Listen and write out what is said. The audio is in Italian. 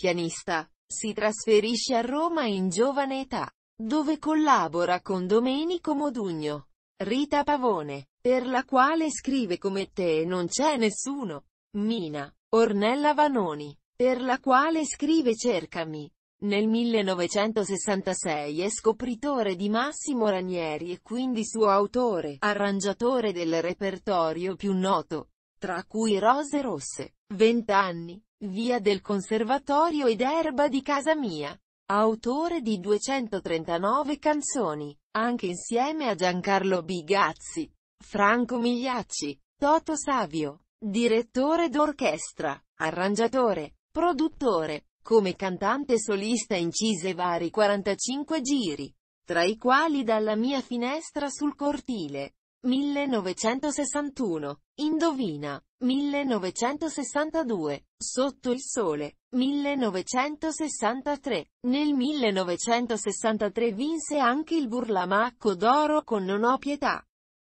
pianista, si trasferisce a Roma in giovane età, dove collabora con Domenico Modugno, Rita Pavone, per la quale scrive come te e non c'è nessuno, Mina, Ornella Vanoni, per la quale scrive Cercami. Nel 1966 è scopritore di Massimo Ranieri e quindi suo autore, arrangiatore del repertorio più noto, tra cui Rose Rosse, 20 anni, Via del Conservatorio ed Erba di casa mia. Autore di 239 canzoni, anche insieme a Giancarlo Bigazzi, Franco Migliacci, Toto Savio, direttore d'orchestra, arrangiatore, produttore, come cantante solista incise vari 45 giri, tra i quali dalla mia finestra sul cortile, 1961. Indovina. 1962. Sotto il sole. 1963. Nel 1963 vinse anche il Burlamacco d'oro con Non ho pietà.